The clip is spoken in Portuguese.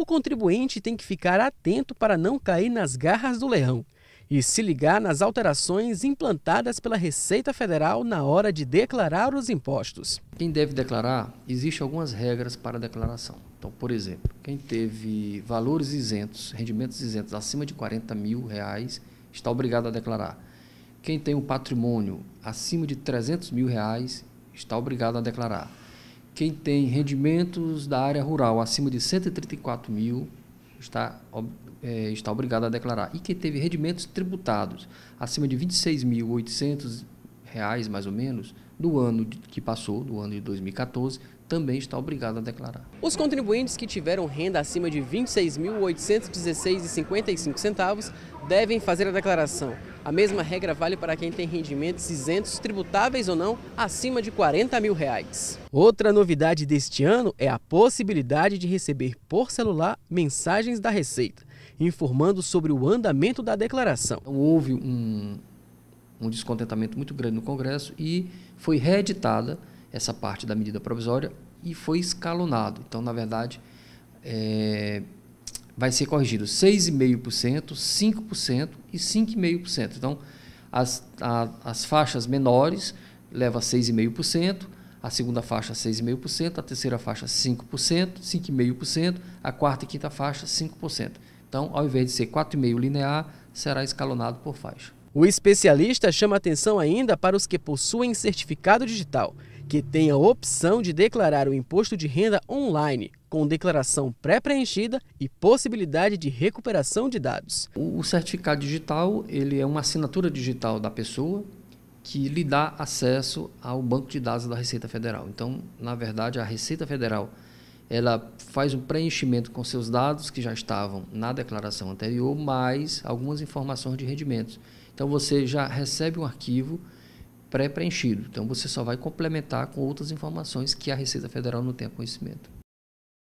o contribuinte tem que ficar atento para não cair nas garras do leão e se ligar nas alterações implantadas pela Receita Federal na hora de declarar os impostos. Quem deve declarar, existem algumas regras para a declaração. Então, por exemplo, quem teve valores isentos, rendimentos isentos acima de 40 mil reais, está obrigado a declarar. Quem tem um patrimônio acima de 300 mil reais, está obrigado a declarar quem tem rendimentos da área rural acima de 134 mil está, é, está obrigado a declarar. E quem teve rendimentos tributados acima de 26.800 reais, mais ou menos, do ano que passou, do ano de 2014, também está obrigado a declarar. Os contribuintes que tiveram renda acima de R$ 26.816,55 devem fazer a declaração. A mesma regra vale para quem tem rendimentos isentos, tributáveis ou não, acima de 40 mil reais. Outra novidade deste ano é a possibilidade de receber por celular mensagens da Receita, informando sobre o andamento da declaração. Então, houve um, um descontentamento muito grande no Congresso e foi reeditada essa parte da medida provisória e foi escalonado. Então, na verdade, é, vai ser corrigido 6,5%, 5% e 5,5%. Então, as, a, as faixas menores leva 6,5%, a segunda faixa 6,5%, a terceira faixa 5%, 5,5%, a quarta e quinta faixa 5%. Então, ao invés de ser 4,5 linear, será escalonado por faixa. O especialista chama atenção ainda para os que possuem certificado digital, que tem a opção de declarar o imposto de renda online, com declaração pré-preenchida e possibilidade de recuperação de dados. O certificado digital ele é uma assinatura digital da pessoa que lhe dá acesso ao banco de dados da Receita Federal. Então, na verdade, a Receita Federal ela faz um preenchimento com seus dados que já estavam na declaração anterior, mais algumas informações de rendimentos. Então você já recebe um arquivo pré-preenchido. Então você só vai complementar com outras informações que a Receita Federal não tem conhecimento.